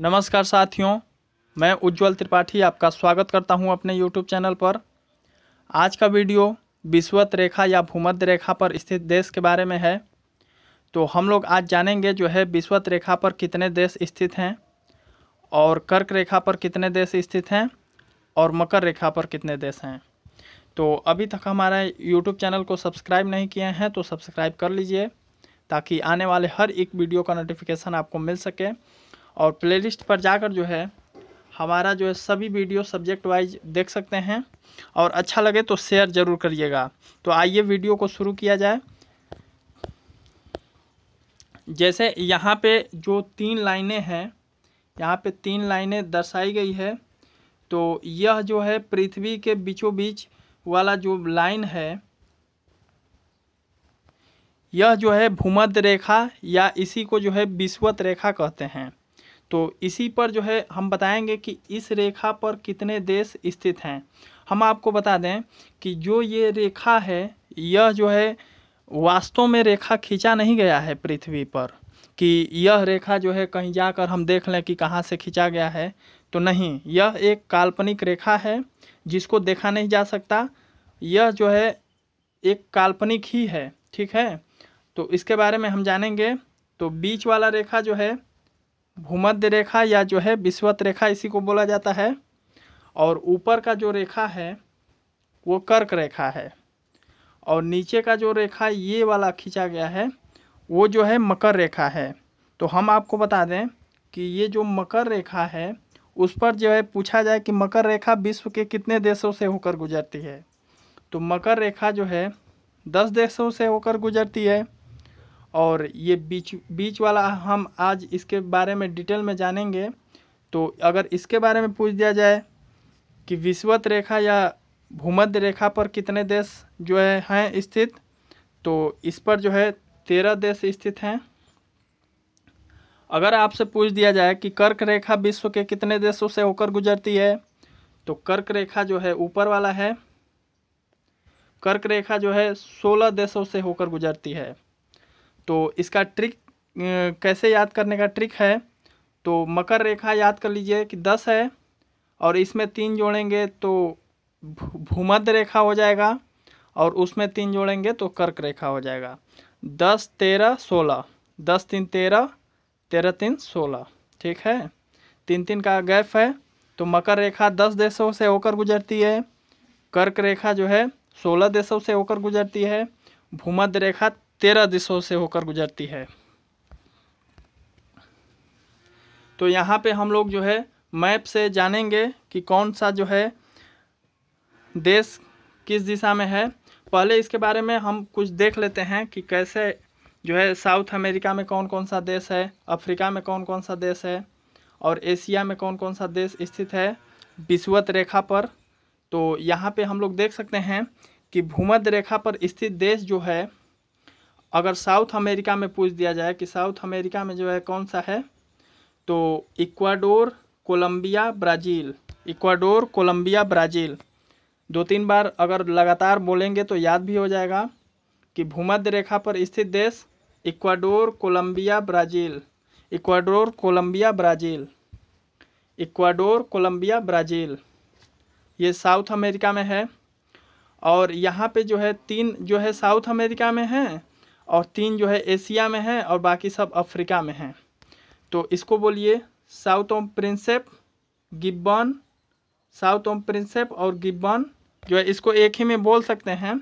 नमस्कार साथियों मैं उज्जवल त्रिपाठी आपका स्वागत करता हूं अपने यूट्यूब चैनल पर आज का वीडियो विश्वत रेखा या भूमध्य रेखा पर स्थित देश के बारे में है तो हम लोग आज जानेंगे जो है विश्वत रेखा पर कितने देश स्थित हैं और कर्क रेखा पर कितने देश स्थित हैं और मकर रेखा पर कितने देश हैं तो अभी तक हमारे यूट्यूब चैनल को सब्सक्राइब नहीं किए हैं तो सब्सक्राइब कर लीजिए ताकि आने वाले हर एक वीडियो का नोटिफिकेशन आपको मिल सके और प्लेलिस्ट पर जाकर जो है हमारा जो है सभी वीडियो सब्जेक्ट वाइज देख सकते हैं और अच्छा लगे तो शेयर ज़रूर करिएगा तो आइए वीडियो को शुरू किया जाए जैसे यहाँ पे जो तीन लाइनें हैं यहाँ पे तीन लाइनें दर्शाई गई है तो यह जो है पृथ्वी के बीचों बीच वाला जो लाइन है यह जो है भूमध्य रेखा या इसी को जो है विश्वत रेखा कहते हैं तो इसी पर जो है हम बताएंगे कि इस रेखा पर कितने देश स्थित हैं हम आपको बता दें कि जो ये रेखा है यह जो है वास्तव में रेखा खींचा नहीं गया है पृथ्वी पर कि यह रेखा जो है कहीं जाकर हम देख लें कि कहाँ से खींचा गया है तो नहीं यह एक काल्पनिक रेखा है जिसको देखा नहीं जा सकता यह जो है एक काल्पनिक ही है ठीक है तो इसके बारे में हम जानेंगे तो बीच वाला रेखा जो है भूमध्य रेखा या जो है विश्वत रेखा इसी को बोला जाता है और ऊपर का जो रेखा है वो कर्क रेखा है और नीचे का जो रेखा ये वाला खींचा गया है वो जो है मकर रेखा है तो हम आपको बता दें कि ये जो मकर रेखा है उस पर जो है पूछा जाए कि मकर रेखा विश्व के कितने देशों से होकर गुजरती है तो मकर रेखा जो है दस देशों से होकर गुजरती है और ये बीच बीच वाला हम आज इसके बारे में डिटेल में जानेंगे तो अगर इसके बारे में पूछ दिया जाए कि विश्वत रेखा या भूमध्य रेखा पर कितने देश जो है हैं स्थित तो इस पर जो है तेरह देश स्थित हैं अगर आपसे पूछ दिया जाए कि कर्क रेखा विश्व के कितने देशों से होकर गुजरती है तो कर्क रेखा जो है ऊपर वाला है कर्क रेखा जो है सोलह देशों से होकर गुजरती है तो इसका ट्रिक कैसे याद करने का ट्रिक है तो मकर रेखा याद कर लीजिए कि दस है और इसमें तीन जोड़ेंगे तो भूमध्य रेखा हो जाएगा और उसमें तीन जोड़ेंगे तो कर्क रेखा हो जाएगा दस तेरह सोलह दस तीन तेरह तेरह तीन सोलह ठीक है तीन तीन का गैप है तो मकर रेखा दस देशों से होकर गुजरती है कर्क रेखा जो है सोलह देशों से होकर गुजरती है भूमध्य रेखा तेरह दिशों से होकर गुजरती है तो यहाँ पे हम लोग जो है मैप से जानेंगे कि कौन सा जो है देश किस दिशा में है पहले इसके बारे में हम कुछ देख लेते हैं कि कैसे जो है साउथ अमेरिका में कौन कौन सा देश है अफ्रीका में कौन कौन सा देश है और एशिया में कौन कौन सा देश स्थित है विश्वत रेखा पर तो यहाँ पे हम लोग देख सकते हैं कि भूमध्य रेखा पर स्थित देश जो है अगर साउथ अमेरिका में पूछ दिया जाए कि साउथ अमेरिका में जो है कौन सा है तो Ecuador Colombia Brazil Ecuador Colombia Brazil दो तीन बार अगर लगातार बोलेंगे तो याद भी हो जाएगा कि भूमध्य रेखा पर स्थित देश Ecuador Colombia Brazil Ecuador Colombia Brazil Ecuador Colombia Brazil ये साउथ अमेरिका में है और यहाँ पे जो है तीन जो है साउथ अमेरिका में हैं और तीन जो है एशिया में हैं और बाकी सब अफ्रीका में हैं तो इसको बोलिए Sao Tome Principe Gabon Sao Tome Principe और गिब्बन जो है इसको एक ही में बोल सकते हैं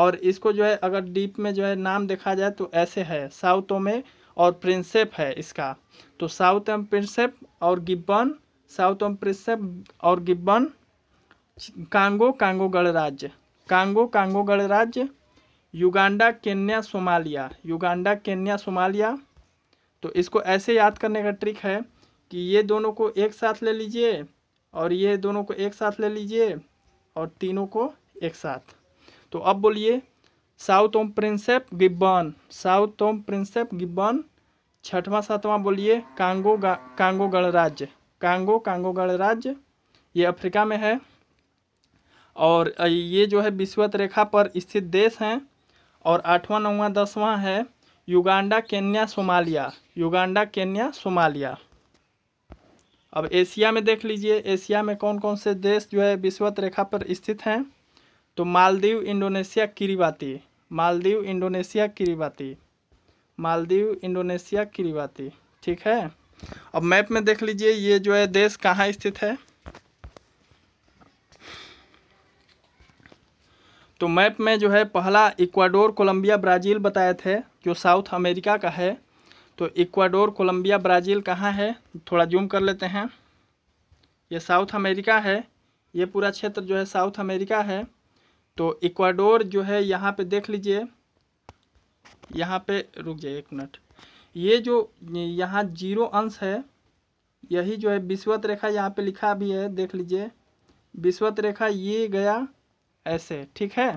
और इसको जो है अगर डीप में जो है नाम देखा जाए तो ऐसे है साउथ में और प्रिंसेप है इसका तो साउथ एम प्रिंसेप और गिब्बन साउथ एम प्रिंसेप और गिब्बन कांगो कांगो गणराज्य कांगो कांगो गणराज्य Uganda Kenya Somalia Uganda Kenya Somalia तो इसको ऐसे याद करने का ट्रिक है कि ये दोनों को एक साथ ले लीजिए और ये दोनों को एक साथ ले लीजिए और तीनों को एक साथ तो अब बोलिए Sao Tome Principe Gabon Sao Tome Principe Gabon छठवां सातवां बोलिए कांगो कांगो गणराज्य कांगो कांगो गणराज्य ये अफ्रीका में है और ये जो है विश्वत रेखा पर स्थित देश हैं और आठवां नौवां दसवां है Uganda Kenya Somalia Uganda Kenya Somalia अब एशिया में देख लीजिए एशिया में कौन कौन से देश जो है विश्वत रेखा पर स्थित हैं तो Maldives Indonesia Kiribati Maldives Indonesia Kiribati Maldives Indonesia Kiribati ठीक है अब मैप में देख लीजिए ये जो है देश कहाँ स्थित है तो मैप में जो है पहला इक्वाडोर कोलंबिया ब्राज़ील बताए थे जो साउथ अमेरिका का है तो इक्वाडोर कोलंबिया ब्राज़ील कहाँ है थोड़ा जूम कर लेते हैं ये साउथ अमेरिका है ये पूरा क्षेत्र जो है साउथ अमेरिका है तो इक्वाडोर जो है यहाँ पे देख लीजिए यहाँ पे रुक जाइए एक मिनट ये जो यहाँ जीरो अंश है यही जो है विश्वत रेखा यहाँ पे लिखा भी है देख लीजिए विश्वत रेखा ये गया ऐसे ठीक है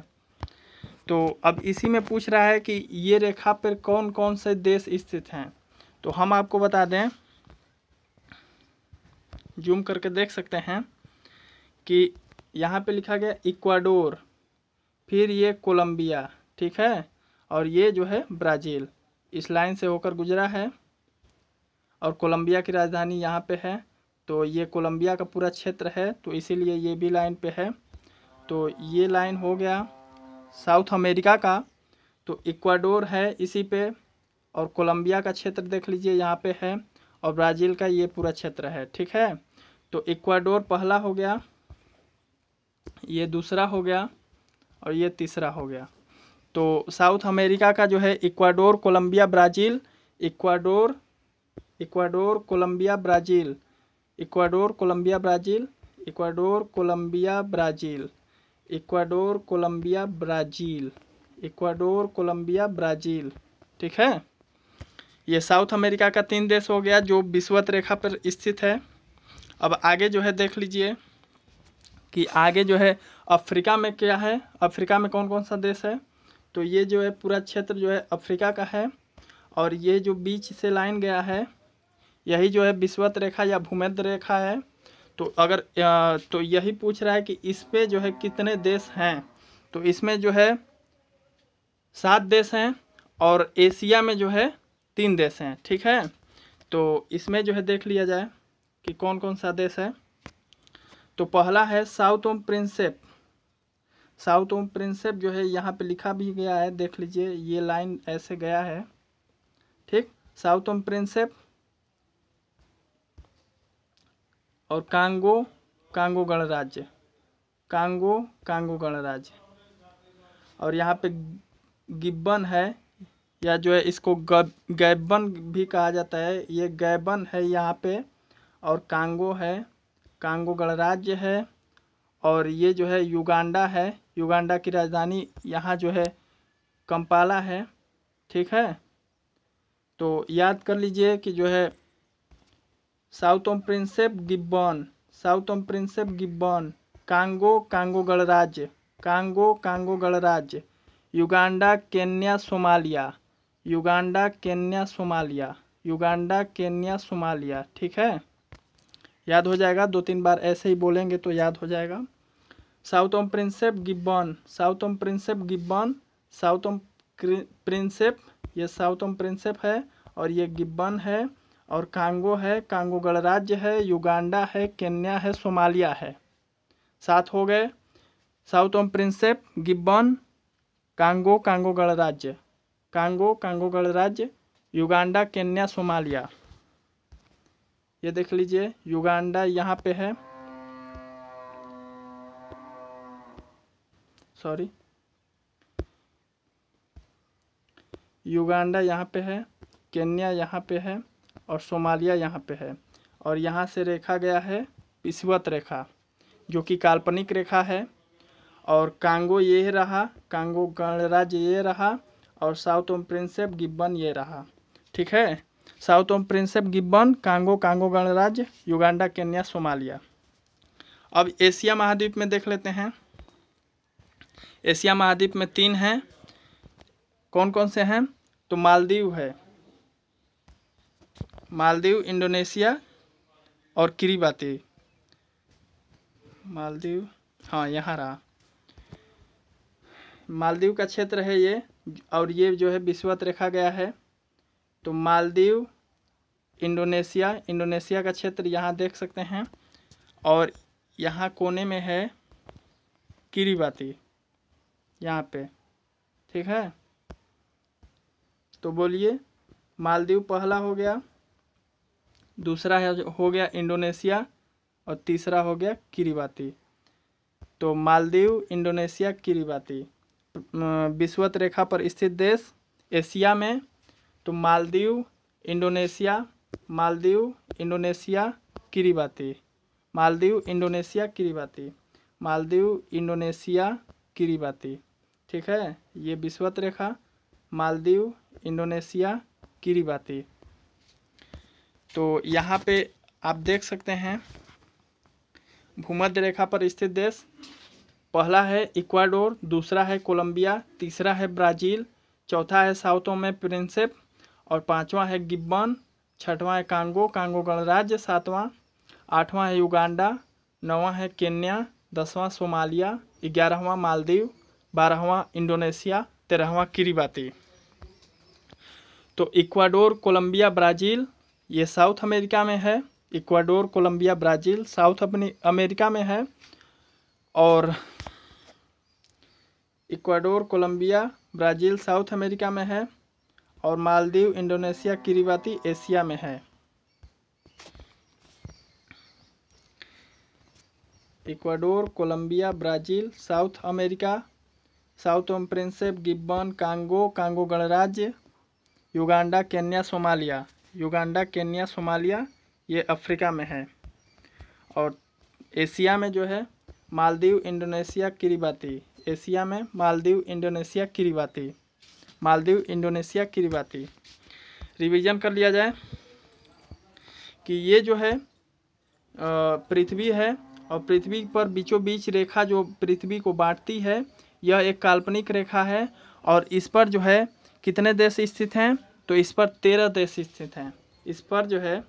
तो अब इसी में पूछ रहा है कि ये रेखा पर कौन कौन से देश स्थित हैं तो हम आपको बता दें जूम करके देख सकते हैं कि यहाँ पे लिखा गया इक्वाडोर फिर ये कोलंबिया ठीक है और ये जो है ब्राज़ील इस लाइन से होकर गुजरा है और कोलंबिया की राजधानी यहाँ पे है तो ये कोलंबिया का पूरा क्षेत्र है तो इसीलिए ये भी लाइन पे है तो ये लाइन हो गया साउथ अमेरिका का तो इक्वाडोर है इसी पे और कोलंबिया का क्षेत्र देख लीजिए यहाँ पे है और ब्राज़ील का ये पूरा क्षेत्र है ठीक है तो इक्वाडोर पहला हो गया ये दूसरा हो गया और ये तीसरा हो गया तो साउथ अमेरिका का जो है Ecuador Colombia Brazil Ecuador Ecuador Colombia Brazil Ecuador Colombia Brazil Ecuador Colombia Brazil Ecuador Colombia Brazil Ecuador Colombia Brazil ठीक है ये साउथ अमेरिका का तीन देश हो गया जो विश्वत रेखा पर स्थित है अब आगे जो है देख लीजिए कि आगे जो है अफ्रीका में क्या है अफ्रीका में कौन कौन सा देश है तो ये जो है पूरा क्षेत्र जो है अफ्रीका का है और ये जो बीच से लाइन गया है यही जो है विश्वत रेखा या भूमध्य रेखा है तो अगर तो यही पूछ रहा है कि इस पे जो है कितने देश हैं तो इसमें जो है सात देश हैं और एशिया में जो है तीन देश हैं ठीक है तो इसमें जो है देख लिया जाए कि कौन कौन सा देश है तो पहला है Sao Tome Principe Sao Tome Principe जो है यहाँ पे लिखा भी गया है देख लीजिए ये लाइन ऐसे गया है ठीक साउथ ओम प्रिंसेप और कांगो कांगो गणराज्य कांगो कांगो गणराज्य और यहाँ पे गिब्बन है या जो है इसको गैबन भी कहा जाता है ये गैबन है यहाँ पे और कांगो है कांगो गणराज्य है और ये जो है युगांडा है युगांडा की राजधानी यहाँ जो है कंपाला है ठीक है तो याद कर लीजिए कि जो है Sao Tome Principe Gabon Sao Tome Principe Gabon Congo Congo गणराज्य कांगो कांगो गणराज्य Uganda Kenya Somalia Uganda Kenya Somalia Uganda Kenya Somalia ठीक है याद हो जाएगा दो तीन बार ऐसे ही बोलेंगे तो याद हो जाएगा Sao Tome Principe Gabon Sao Tome Principe Gabon Sao Tome Principe ये साउथम प्रिंसेप है और ये गिब्बन है और कांगो है कांगो गणराज्य है युगांडा है केन्या है सोमालिया है सात हो गए Sao Tome Principe Gabon Congo Congo गणराज्य कांगो कांगो गणराज्य युगांडा केन्या सोमालिया ये देख लीजिए युगांडा यहाँ पे है सॉरी युगांडा यहाँ पे है केन्या यहाँ पे है और सोमालिया यहाँ पे है और यहाँ से रेखा गया है पिसवत रेखा जो कि काल्पनिक रेखा है और कांगो ये रहा कांगो गणराज्य ये रहा और साउथ ओम प्रिंसेप गिब्बन ये रहा ठीक है Sao Tome Principe Gabon Congo Congo गणराज्य युगांडा केन्या सोमालिया अब एशिया महाद्वीप में देख लेते हैं एशिया महाद्वीप में तीन हैं कौन कौन से हैं तो मालदीव है मालदीव इंडोनेशिया और किरीबाती मालदीव हाँ यहाँ रहा मालदीव का क्षेत्र है ये और ये जो है विश्वत रखा गया है तो मालदीव इंडोनेशिया इंडोनेशिया का क्षेत्र यहाँ देख सकते हैं और यहाँ कोने में है किरीबाती यहाँ पे ठीक है तो बोलिए मालदीव पहला हो गया दूसरा है हो गया इंडोनेशिया और तीसरा हो गया किरीबाती तो मालदीव इंडोनेशिया किरीबाती विश्वत रेखा पर स्थित देश एशिया में तो Maldives Indonesia Maldives Indonesia Kiribati Maldives Indonesia Kiribati Maldives Indonesia Kiribati ठीक है ये विश्वत रेखा मालदीव इंडोनेशिया किरीबाती तो यहाँ पे आप देख सकते हैं भूमध्य रेखा पर स्थित देश पहला है इक्वाडोर दूसरा है कोलंबिया तीसरा है ब्राज़ील चौथा है साउथों में प्रिंसेप और पांचवा है गिब्बन छठवां है कांगो कांगो गणराज्य सातवां आठवां है युगांडा नौवां है केन्या दसवां सोमालिया ग्यारहवां मालदीव बारहवां इंडोनेशिया तेरहवां किरीबाती तो इक्वाडोर कोलंबिया ब्राज़ील ये साउथ अमेरिका में है Ecuador Colombia Brazil South America में है और Ecuador Colombia Brazil South America में है और मालदीव इंडोनेशिया किरीबाती एशिया में है Ecuador Colombia Brazil South America Sao Tome Principe Gabon Congo Congo गणराज्य Uganda Kenya Somalia Uganda Kenya Somalia ये अफ्रीका में है और एशिया में जो है मालदीव इंडोनेशिया किरीबाती एशिया में Maldives Indonesia Kiribati Maldives Indonesia Kiribati revision कर लिया जाए कि ये जो है पृथ्वी है और पृथ्वी पर बीचों बीच रेखा जो पृथ्वी को बांटती है यह एक काल्पनिक रेखा है और इस पर जो है कितने देश स्थित हैं तो इस पर तेरह देश स्थित हैं इस पर जो है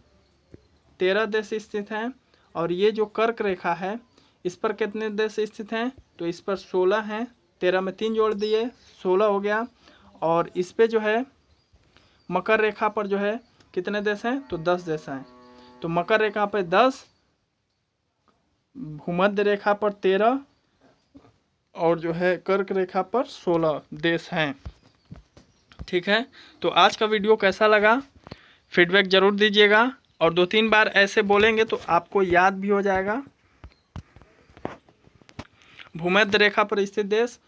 तेरह देश स्थित हैं और ये जो कर्क रेखा है इस पर कितने देश स्थित हैं तो इस पर सोलह हैं तेरह में तीन जोड़ दिए सोलह हो गया और इस पर जो है मकर रेखा पर जो है कितने देश हैं तो दस देश हैं तो मकर रेखा पर दस भूमध्य रेखा पर तेरह और जो है कर्क रेखा पर सोलह देश हैं ठीक है तो आज का वीडियो कैसा लगा फीडबैक ज़रूर दीजिएगा और दो तीन बार ऐसे बोलेंगे तो आपको याद भी हो जाएगा भूमध्य रेखा पर स्थित देश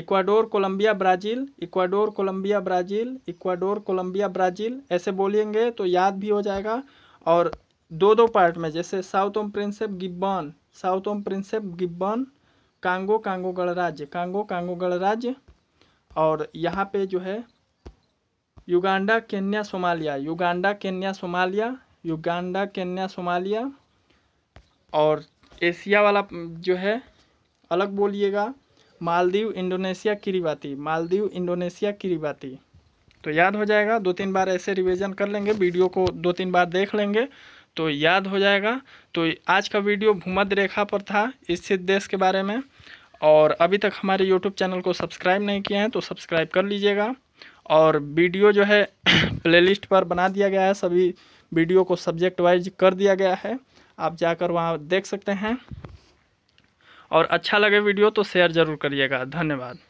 Ecuador Colombia Brazil Ecuador Colombia Brazil Ecuador Colombia Brazil ऐसे बोलेंगे तो याद भी हो जाएगा और दो दो पार्ट में जैसे Sao Tome Principe Gabon Sao Tome Principe Gabon Congo Congo गणराज्य कांगो कांगो गणराज्य और यहाँ पे जो है Uganda Kenya Somalia Uganda Kenya Somalia Uganda Kenya Somalia और एशिया वाला जो है अलग बोलिएगा Maldives Indonesia Kiribati Maldives Indonesia Kiribati तो याद हो जाएगा दो तीन बार ऐसे रिवीजन कर लेंगे वीडियो को दो तीन बार देख लेंगे तो याद हो जाएगा तो आज का वीडियो भूमध्य रेखा पर था स्थित देश के बारे में और अभी तक हमारे यूट्यूब चैनल को सब्सक्राइब नहीं किए हैं तो सब्सक्राइब कर लीजिएगा और वीडियो जो है प्लेलिस्ट पर बना दिया गया है सभी वीडियो को सब्जेक्ट वाइज कर दिया गया है आप जाकर वहाँ देख सकते हैं और अच्छा लगे वीडियो तो शेयर ज़रूर करिएगा धन्यवाद